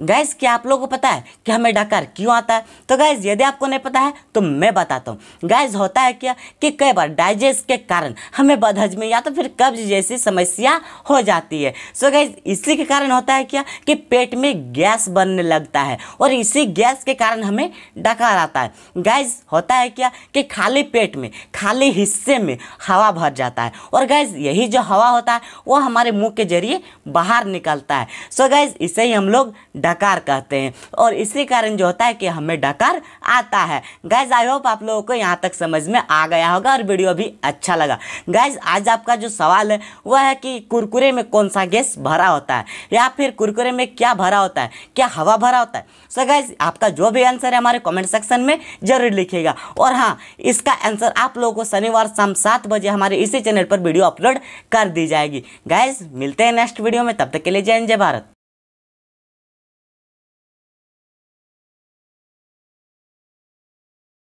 gas क्या आप लोगों को पता है कि हमें डकार क्यों आता है तो गैस यदि आपको नहीं पता है तो मैं बताता हूँ गैस होता है क्या कि कई बार डाइजेस्ट के कारण हमें बदहजमी या तो फिर कब्ज जैसी समस्या हो जाती है सो गैस इसी के कारण होता है क्या कि पेट में गैस बनने लगता है और इसी गैस के कारण हमें डकार आता है गैस होता है क्या कि खाली पेट में खाली हिस्से में हवा भर जाता है और गैस यही जो हवा होता है वो हमारे मुँह के जरिए बाहर निकलता है सो गैस इसे ही हम लोग डकार कहते हैं और इसी कारण जो होता है कि हमें डकार आता है गैज आई होप आप लोगों को यहाँ तक समझ में आ गया होगा और वीडियो भी अच्छा लगा गैज आज आपका जो सवाल है वह है कि कुरकुरे में कौन सा गैस भरा होता है या फिर कुरकुरे में क्या भरा होता है क्या हवा भरा होता है सो so गैज आपका जो भी आंसर है हमारे कॉमेंट सेक्शन में जरूर लिखेगा और हाँ इसका आंसर आप लोगों को शनिवार शाम सात बजे हमारे इसी चैनल पर वीडियो अपलोड कर दी जाएगी गैज मिलते हैं नेक्स्ट वीडियो में तब तक के लिए जय जय भारत